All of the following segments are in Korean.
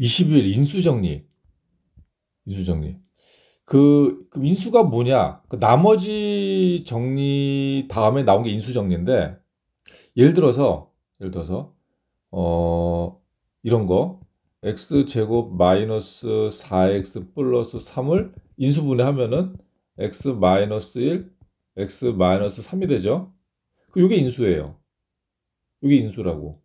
20일 인수정리. 인수정리. 그, 그 인수가 뭐냐? 그 나머지 정리 다음에 나온 게 인수정리인데, 예를 들어서, 예를 들어서, 어, 이런 거. x제곱 마이너스 4x 플러스 3을 인수분해하면은 x 마이너스 1, x 마이너스 3이 되죠? 그 요게 인수예요. 요게 인수라고.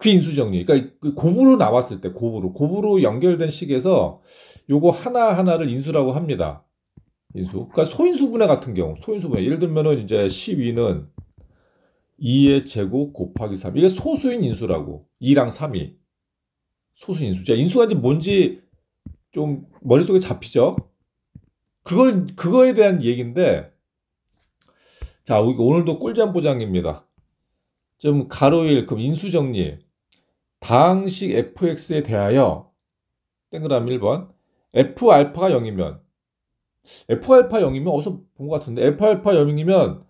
그 인수정리. 그러니까 그 고부로 나왔을 때 고부로 고부로 연결된 식에서 요거 하나 하나를 인수라고 합니다. 인수. 그러니까 소인수분해 같은 경우 소인수분해 예를 들면은 이제 12는 2의 제곱 곱하기 3. 이게 소수인 인수라고. 2랑 3이 소수인 인수. 자, 인수가 이제 뭔지 좀 머릿속에 잡히죠? 그걸 그거에 대한 얘기인데 자, 오늘도 꿀잠 보장입니다. 좀 가로일 그럼 인수정리 다항식 fx에 대하여 땡그라미 1번 f알파가 0이면 f알파 0이면 어디서 본 것 같은데 f알파 0이면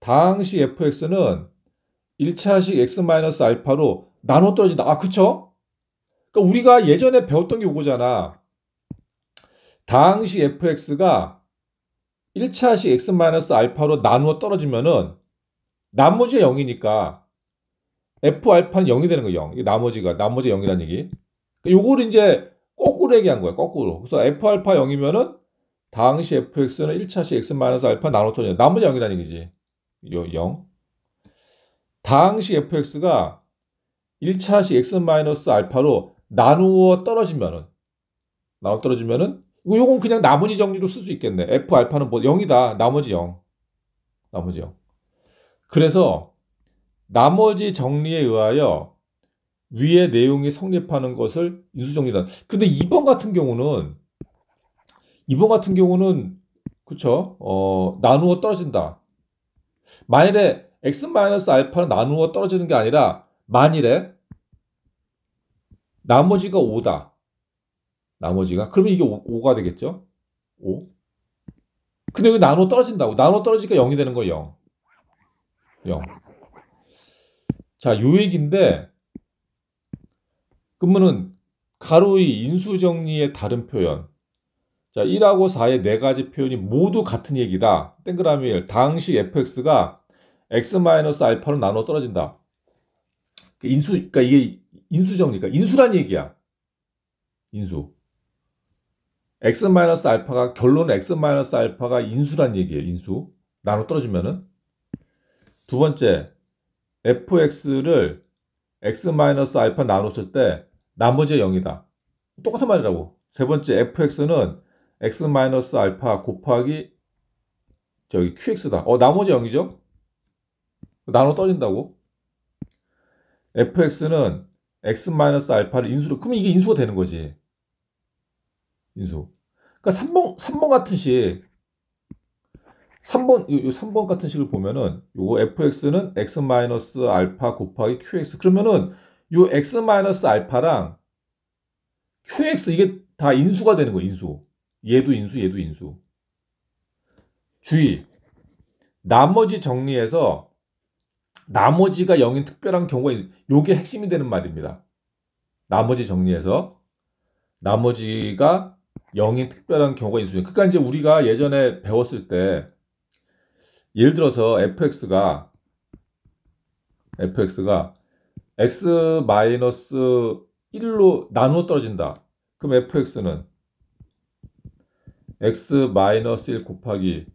다항식 fx는 1차식 x-알파로 나눠 떨어진다. 아 그쵸? 그러니까 우리가 예전에 배웠던 게 이거잖아. 다항식 fx가 1차식 x-알파로 나누어 떨어지면은 나머지 0이니까 F 알파는 0이 되는 거예요. 0. 이 나머지가 나머지 0이라는 얘기. 그러니까 요거를 이제 거꾸로 얘기한 거예요 거꾸로. 그래서 F 알파 0이면은 당시 fx는 1차시 x 마이너스 알파 나눠톤이야 나머지 0이라는 얘기지. 요 0. 당시 fx가 1차시 x 마이너스 알파로 나누어 떨어지면은 나눠 떨어지면은 이 요건 그냥 나머지 정리로 쓸 수 있겠네. f 알파는 뭐 0이다. 나머지 0. 나머지 0. 그래서 나머지 정리에 의하여 위의 내용이 성립하는 것을 인수정리다. 근데 2번 같은 경우는 2번 같은 경우는 그쵸? 어, 나누어 떨어진다. 만일에 x 마 알파는 나누어 떨어지는 게 아니라 만일에 나머지가 5다. 나머지가 그러면 이게 5, 가 되겠죠? 5. 근데 여기 나누어 떨어진다고. 나누어 떨어지니까 0이 되는 거예요. 0. 0. 자, 요 얘기인데, 그러면은 가로의 인수정리의 다른 표현. 자, 1하고 4의 네 가지 표현이 모두 같은 얘기다. 땡그라미 당시 fx가 x-알파로 나눠 떨어진다. 그 인수, 그러니까 이게 인수정리니까 그러니까 인수란 얘기야. 인수. x-알파가 결론 x-알파가 인수란 얘기예요. 인수. 나눠 떨어지면은 두 번째 fx를 x 마이너스 알파 나눴을 때 나머지 0이다. 똑같은 말이라고. 세 번째 fx는 x 마이너스 알파 곱하기 저기 qx다. 어 나머지 0이죠? 나눠 떨어진다고. fx는 x 마이너스 알파를 인수로 그러면 이게 인수가 되는 거지. 인수. 그러니까 3번 3번 같은 식 3번, 요, 3번 같은 식을 보면은 요거 fx는 x 마이너스 알파 곱하기 qx 그러면은 요 x 마이너스 알파랑 qx 이게 다 인수가 되는 거예요, 인수. 얘도 인수, 얘도 인수. 주의. 나머지 정리해서 나머지가 0인 특별한 경우가 요게 핵심이 되는 말입니다. 나머지 정리해서 나머지가 0인 특별한 경우가 인수예요. 그러니까 이제 우리가 예전에 배웠을 때 예를 들어서 fx가 fx가 x 1로 나누어 떨어진다. 그럼 fx는 x 1 곱하기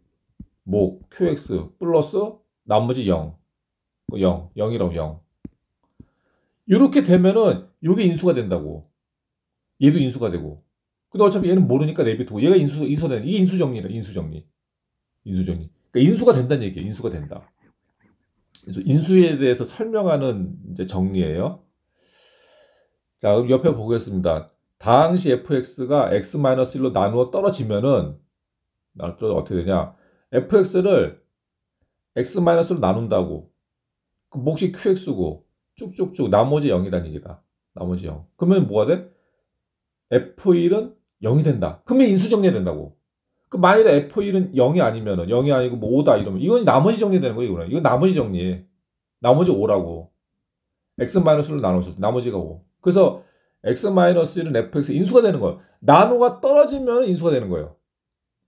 목 뭐 qx 플러스 나머지 0 0 0이라고 0 이렇게 되면은 이게 인수가 된다고 얘도 인수가 되고 근데 어차피 얘는 모르니까 내비두고 얘가 인수 인수되는 이 인수정리라 인수정리 인수정리 그러니까 인수가 된다는 얘기예요. 인수가 된다. 그래서 인수에 대해서 설명하는 이제 정리예요. 자, 그럼 옆에 보겠습니다. 당시 fx가 x-1로 나누어 떨어지면은 나누어 떻게 되냐? fx를 x-로 나눈다고. 그 몫이 qx고 쭉쭉쭉 나머지 0이란 얘기다. 나머지 0. 그러면 뭐가 돼? f1은 0이 된다. 그러면 인수 정리해야 된다고. 그 만일에 F1은 0이 아니면은 0이 아니고 뭐 5다 이러면 이건 나머지 정리되는 거예요, 이거는. 이건 나머지 정리. 나머지 5라고. x 마이너스로 나눠서 나머지가 5. 그래서 x 마이너스 1은 fx 인수가 되는 거예요. 나노가 떨어지면 인수가 되는 거예요.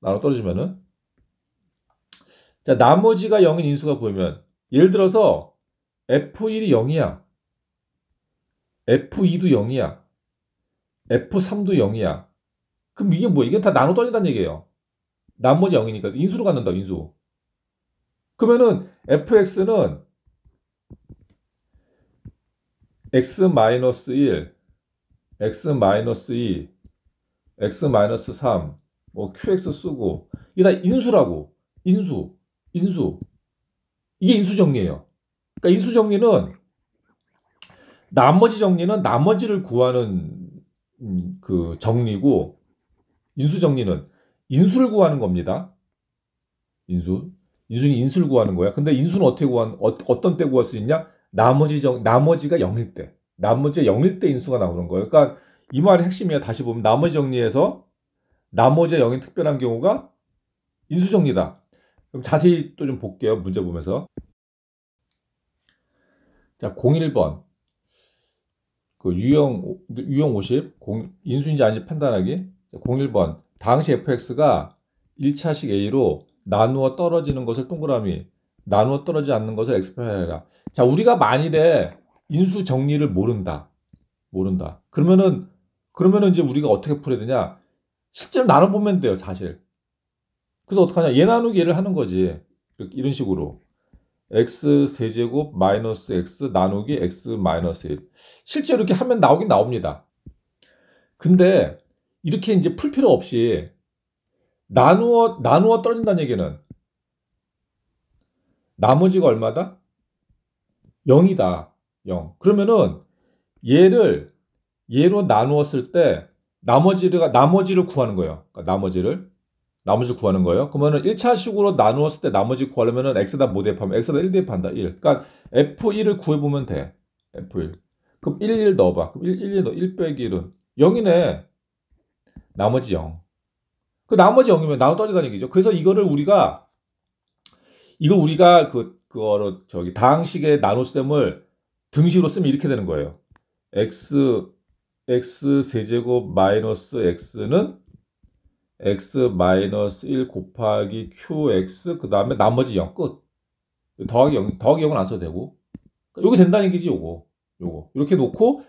나노 떨어지면은 자, 나머지가 0인 인수가 보이면 예를 들어서 f1이 0이야. f2도 0이야. f3도 0이야. 그럼 이게 뭐야 이게 다 나눠 떨어진다는 얘기예요. 나머지 0이니까 인수로 갖는다, 인수. 그러면은 fx는 x-1, x-2, x-3, 뭐 qx 쓰고 이게 다 인수라고. 인수, 인수. 이게 인수 정리예요. 그러니까 인수 정리는 나머지 정리는 나머지를 구하는 음, 그 정리고 인수 정리는 인수를 구하는 겁니다. 인수. 인수는 인수를 구하는 거야. 근데 인수는 어떻게 구한, 어, 떤때 구할 수 있냐? 나머지 정, 나머지가 0일 때. 나머지가 0일 때 인수가 나오는 거예요. 그러니까 이 말의 핵심이야. 다시 보면 나머지 정리에서 나머지가 0인 특별한 경우가 인수 정리다. 그럼 자세히 또 좀 볼게요. 문제 보면서. 자, 01번. 그 유형, 유형 50, 공, 인수인지 아닌지 판단하기. 01번. 당시 fx가 1차식 a로 나누어 떨어지는 것을 동그라미 나누어 떨어지지 않는 것을 x표현해라. 자, 우리가 만일에 인수 정리를 모른다. 모른다. 그러면은 그러면은 이제 우리가 어떻게 풀어야 되냐? 실제로 나눠 보면 돼요, 사실. 그래서 어떡하냐? 얘 나누기 얘를 하는 거지. 이런 식으로. x 세제곱 마이너스 x 나누기 x 마이너스 1. 실제로 이렇게 하면 나오긴 나옵니다. 근데 이렇게 이제 풀 필요 없이 나누어 나누어 떨어진다는 얘기는 나머지가 얼마다? 0이다. 0. 그러면은 얘를 얘로 나누었을 때 나머지가 나머지를 구하는 거예요. 그러니까 나머지를 나머지를 구하는 거예요. 그러면은 1차식으로 나누었을 때 나머지 구하려면은 x다 못 뭐 대입하면 x다 1 대입한다. 1. 그러니까 f1을 구해 보면 돼. f1. 그럼 1 1 넣어 봐. 그럼 1 1 넣어. 1 빼기 1은 0이네. 나머지 0. 그 나머지 0이면 나눠 떨어진다는 얘기죠. 그래서 이거를 우리가 이거 우리가 그 그거로 저기 다항식의 나눗셈을 등식으로 쓰면 이렇게 되는 거예요. x x 세제곱 마이너스 x는 x 마이너스 1 곱하기 qx 그 다음에 나머지 0 끝. 더하기 0 더하기 0은 안 써도 되고 그러니까 요게 된다는 얘기지 요거 요거 이렇게 놓고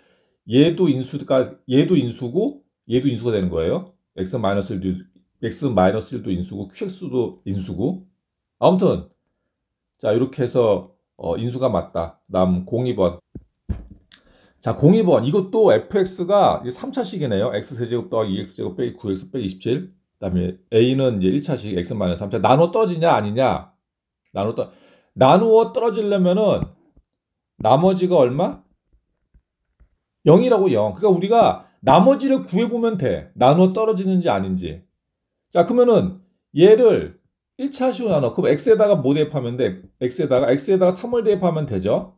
얘도 인수가 얘도 인수고 얘도 인수가 되는 거예요. x 1도 x 1도 인수고 qx도 인수고 아무튼 자 이렇게 해서 어, 인수가 맞다. 남 02번. 자 02번 이것도 fx가 3차식이네요. x 세제곱 더하기 2x e 제곱 빼기 9x 빼기 27. 그다음에 a는 이제 1차식 x 3차 나눠 떠지냐 아니냐. 나눠 떠 나누어 떨어지려면은 나머지가 얼마? 0이라고 0. 그러니까 우리가 나머지를 구해보면 돼. 나눠 떨어지는지 아닌지. 자, 그러면은 얘를 1차시으로 나눠. 그럼 x에다가 뭐 대입하면 돼? x에다가 x에다가 3을 대입하면 되죠.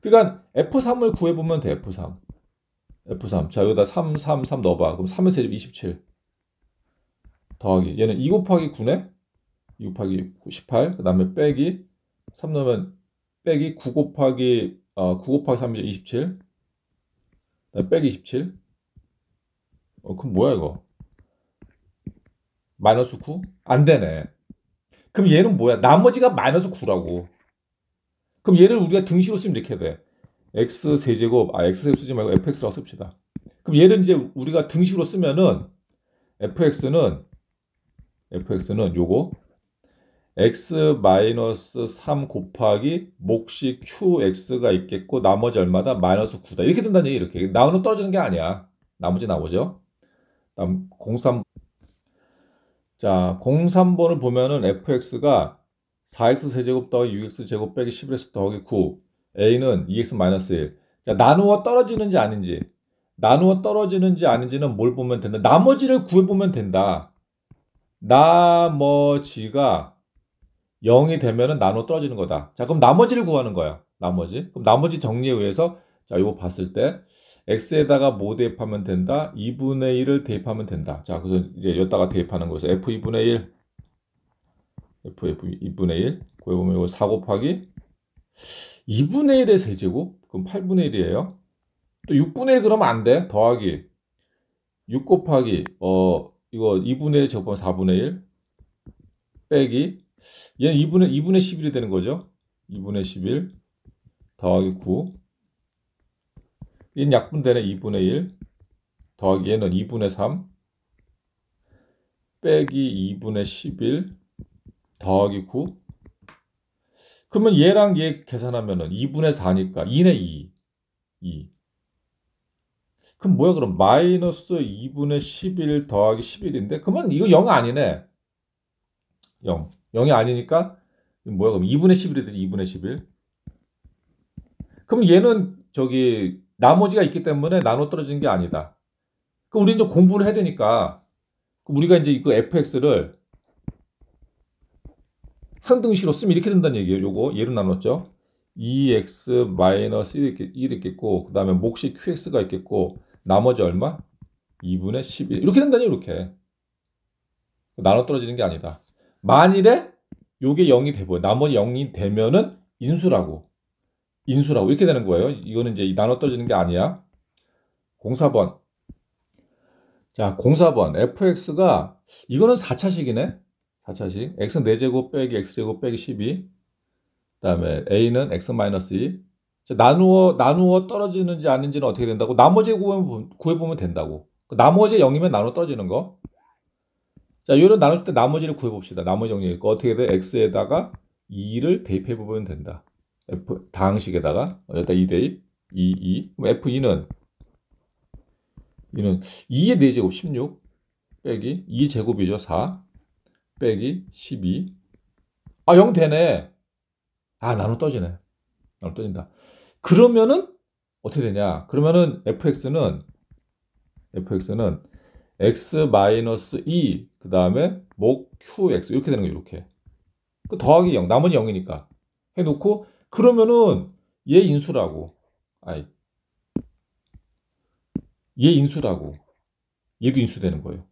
그러니까 f3을 구해보면 돼. f3. f3. 자, 여기다 3, 3, 3 넣어봐. 그럼 3의 세집 27. 더하기. 얘는 2 곱하기 9네? 2 곱하기 18. 그 다음에 빼기. 3 넣으면 빼기 9 곱하기, 어, 9 곱하기 3이죠. 27. 빼기 27 어, 그럼 뭐야 이거 마이너스 9? 안 되네 그럼 얘는 뭐야 나머지가 마이너스 9라고 그럼 얘를 우리가 등시로 쓰면 이렇게 돼 x 세제곱 아 x 세제곱 쓰지 말고 fx라고 씁시다 그럼 얘를 이제 우리가 등시로 쓰면은 fx는 fx는 요거 x 마이너스 3 곱하기 몫이 qx가 있겠고 나머지 얼마다 마이너스 9다 이렇게 된다는 얘기 이렇게 나오는 떨어지는 게 아니야 나머지 나오죠 다음 03 자 03번을 보면은 fx가 4x 세제곱 더하기 6x 제곱 빼기 11x 더하기 9 a는 2x 마이너스 1 자, 나누어 떨어지는지 아닌지 나누어 떨어지는지 아닌지는 뭘 보면 된다 나머지를 구해보면 된다 나머지가 0이 되면은 나눠 떨어지는 거다. 자, 그럼 나머지를 구하는 거야. 나머지. 그럼 나머지 정리에 의해서 자, 이거 봤을 때 x에다가 뭐 대입하면 된다? 2분의 1을 대입하면 된다. 자, 그래서 이제 여기다가 대입하는 거죠. f2분의 1 f, f 2분의 1 구해보면 이거 4 곱하기 2분의 1의 세제곱? 그럼 8분의 1이에요. 또 6분의 1 그러면 안 돼. 더하기 6 곱하기 어 이거 2분의 1적곱면 4분의 1 빼기 얘는 2분의, 2분의 11이 되는 거죠. 2분의 11 더하기 9. 얘는 약분되네. 2분의 1 더하기 얘는 2분의 3 빼기 2분의 11 더하기 9. 그러면 얘랑 얘 계산하면은 2분의 4니까 2네 2. 2. 그럼 뭐야 그럼 마이너스 2분의 11 더하기 11인데 그러면 이거 0 아니네. 0. 0이 아니니까 뭐야 그럼 2분의 11이 되지 2분의 11 그럼 얘는 저기 나머지가 있기 때문에 나눠 떨어지는 게 아니다 그럼 우리 이제 공부를 해야 되니까 우리가 이제 그 fx를 항등식으로 쓰면 이렇게 된다는 얘기예요 요거 얘를 나눴죠 2x 마이너스 1 있겠고 그 다음에 몫이 qx가 있겠고 나머지 얼마? 2분의 11 이렇게 된다니 이렇게 나눠 떨어지는 게 아니다 만일에 요게 0이 돼버려. 나머지 0이 되면은 인수라고. 인수라고. 이렇게 되는 거예요. 이거는 이제 나눠 떨어지는 게 아니야. 04번. 자, 04번. fx가, 이거는 4차식이네. 4차식. x는 4제곱 빼기 x제곱 빼기 12. 그 다음에 a는 x-2. 나누어, 나누어 떨어지는지 아닌지는 어떻게 된다고? 나머지 구해보면, 구해보면 된다고. 나머지 0이면 나눠 떨어지는 거. 자, 요런 나눠줄때 나머지를 구해봅시다. 나머지 정리. 그러니까 어떻게 돼? x에다가 2를 대입해보면 된다. f, 다항식에다가, 여기다 2 대입, 2, 2. 그럼 f2는, 2는 2의 4제곱 16 빼기 2제곱이죠. 4 빼기 12. 아, 0 되네. 아, 나눠 떠지네. 나눠 떠진다. 그러면은 어떻게 되냐? 그러면은 fx는 fx는 x 마그 다음에 목 qx 이렇게 되는 거예요. 이렇게. 그 더하기 0, 남은 0이니까 해놓고 그러면은 얘 인수라고. 아이. 얘 인수라고. 얘도 인수되는 거예요.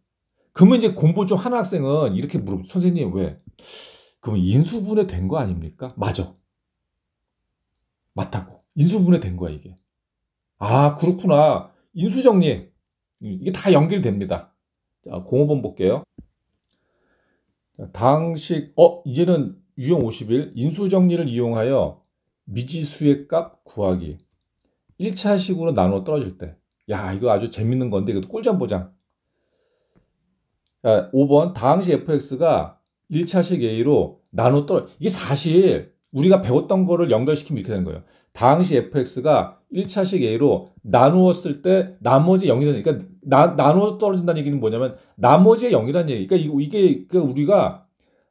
그러면 이제 공부 좀 하는 학생은 이렇게 물어보 선생님 왜? 그럼 인수분해 된 거 아닙니까? 맞아. 맞다고. 인수분해 된 거야, 이게. 아, 그렇구나. 인수정리. 음, 이게 다 연결됩니다. 자, 공호번 볼게요. 당식, 어, 이제는 유형 50일, 인수정리를 이용하여 미지수의 값 구하기. 1차식으로 나눠 떨어질 때. 야, 이거 아주 재밌는 건데, 이것도 꿀잠 보장. 자, 5번, 다항 fx가 1차식 a로 나눠 떨어 이게 사실 우리가 배웠던 거를 연결시키면 이렇게 되는 거예요. 다항 fx가 1차식 A로 나누었을 때 나머지 0이라는 그러니까 나, 나눠 떨어진다는 얘기는 뭐냐면 나머지의 0이라는 얘기. 그러니까 이게 그러 우리가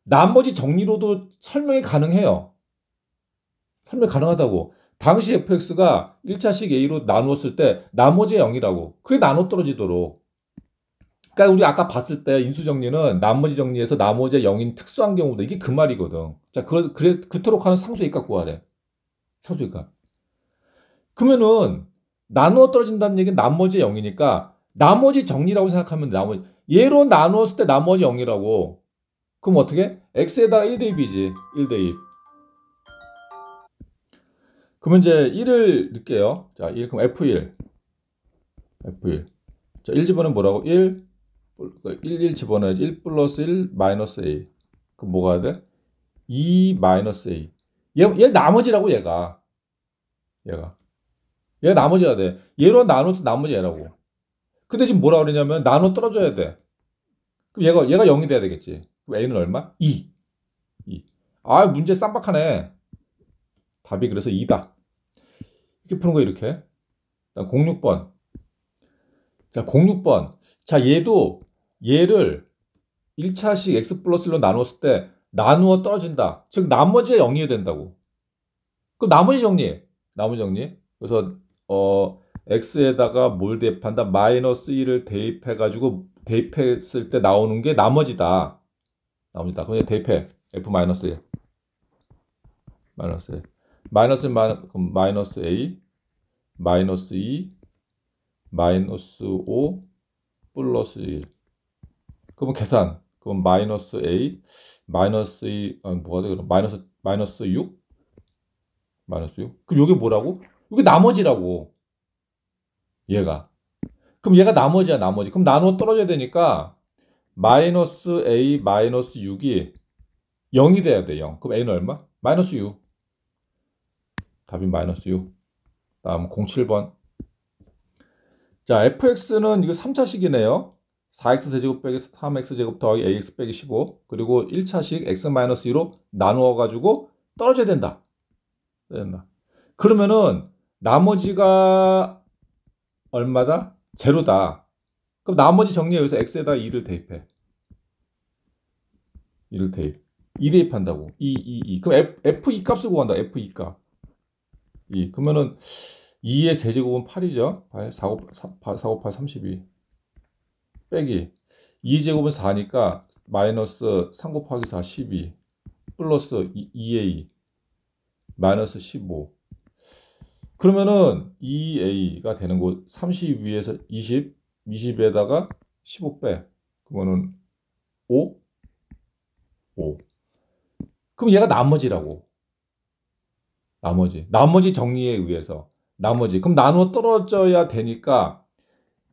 나머지 정리로도 설명이 가능해요. 설명이 가능하다고. 당시 fx가 1차식 a로 나누었을 때 나머지의 0이라고. 그게 나눠 떨어지도록. 그러니까 우리 아까 봤을 때 인수 정리는 나머지 정리에서 나머지의 0인 특수한 경우도 이게 그 말이거든. 자, 그, 그래, 그토록 하는 상수의 값 구하래. 상수의 값. 그러면은 나누어 떨어진다는 얘기는 나머지 0이니까 나머지 정리라고 생각하면 나머지 얘로 나누었을 때 나머지 0이라고 그럼 어떻게? x에다가 1대2이지1대2 그러면 이제 1을 넣을게요 자 1, 그럼 f1 f1 자1 집어넣으면 뭐라고? 1 1, 1 집어넣어 1 플러스 1 마이너스 a 그럼 뭐가 돼? 2 마이너스 a 얘, 얘 나머지라고 얘가 얘가 얘 나머지야 돼. 얘로 나눠서 나머지 얘라고. 그 대신 뭐라 그러냐면 나눠 떨어져야 돼. 그럼 얘가 얘가 0이 돼야 되겠지. 그럼 a는 얼마? 2. 2. 아, 문제 쌈박하네. 답이 그래서 2다. 이렇게 푸는 거 이렇게. 06번. 자, 06번. 자, 얘도 얘를 1차식 x 플러스로 나눴을 때 나누어 떨어진다. 즉 나머지에 0이어야 된다고. 그럼 나머지 정리해. 나머지 정리해. 그래서 어 x에다가 뭘 대입한다? 마이너스 1을 대입해 가지고 대입했을 때 나오는 게 나머지다. 나옵니다. 그냥 대입해. f 마이너스 1. 마이너스 1. 마이너스 마 그럼 마이너스 a 마이너스 2 마이너스 5 플러스 1. 그럼 계산. 그럼 마이너스 a 마이너스 2 아, 뭐가 되그 마이너스 마이너스 6 마이너스 6. 그럼 이게 뭐라고? 이게 나머지라고. 얘가. 그럼 얘가 나머지야, 나머지. 그럼 나눠 떨어져야 되니까 마이너스 a 마이너스 6이 0이 돼야 돼, 0. 그럼 a는 얼마? 마이너스 6. 답이 마이너스 6. 다음 07번. 자, fx는 이거 3차식이네요. 4x 제곱 빼기 3x 제곱 더하기 ax 빼기 15 그리고 1차식 x-2로 나누어 가지고 떨어져야 된다. 된다. 그러면은 나머지가 얼마다? 제로다. 그럼 나머지 정리해 여기서 x에다 2를 대입해. 2를 대입. 2 대입한다고. 2, 2, 2. 그럼 F, f2 값을 구한다. F2 값. 2. 그러면은 2의 세제곱은 8이죠. 8, 4, 5, 8, 4, 5, 8, 32. 빼기. 2제곱은 4니까 마이너스 3 곱하기 4, 12. 플러스 2, 2a. 마이너스 15. 그러면은 2a가 되는 곳 32에서 20, 20에다가 15빼. 그거는 5, 5. 그럼 얘가 나머지라고. 나머지. 나머지 정리에 의해서. 나머지. 그럼 나누어 떨어져야 되니까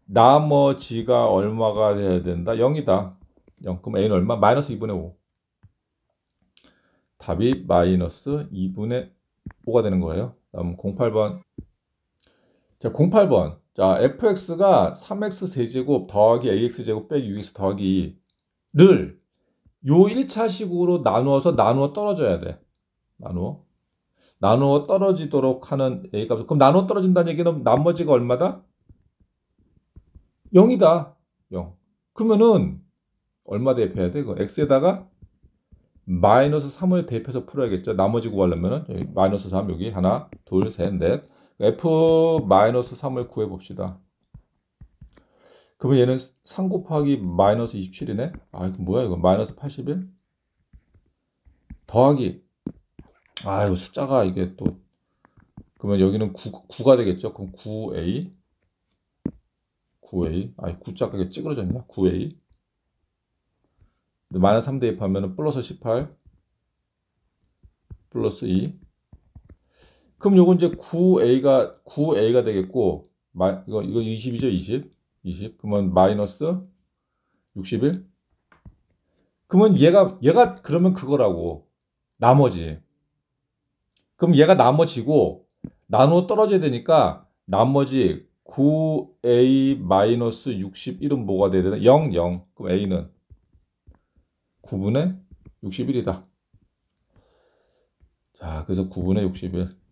나머지가 얼마가 돼야 된다? 0이다. 0. 그럼 a는 얼마? 마이너스 2분의 5. 답이 마이너스 2분의 5가 되는 거예요. 다음 08번. 자, 08번. 자, fx가 3x 세제곱 더하기 ax제곱 빼기 u x 더하기 2를 요 1차식으로 나누어서 나누어 떨어져야 돼. 나누어. 나누어 떨어지도록 하는 a값. 그럼 나누어 떨어진다는 얘기는 나머지가 얼마다? 0이다. 0. 그러면은 얼마 대입해야 돼? 그거 x에다가 마이너스 3을 대입해서 풀어야겠죠. 나머지 구하려면 마이너스 3 여기 하나, 둘, 셋, 넷. f 마이너스 3을 구해 봅시다. 그러면 얘는 3 곱하기 마이너스 27이네. 아, 이거 뭐야 이거? 마이너스 81? 더하기 아, 이거 숫자가 이게 또 그러면 여기는 9, 가 되겠죠. 그럼 9a 9a. 아, 9자가 찌그러졌냐? 9a. 마이너3 대입하면 플러스 18 플러스 2 그럼 요건 이제 9a가 9a가 되겠고 마, 이거 이거 20이죠 20 20 그러면 마이너스 61 그러면 얘가 얘가 그러면 그거라고 나머지 그럼 얘가 나머지고 나누어 떨어져야 되니까 나머지 9a 마이너스 61은 뭐가 돼야 되나 0 0 그럼 a는 9분의 61이다. 자, 그래서 9분의 61.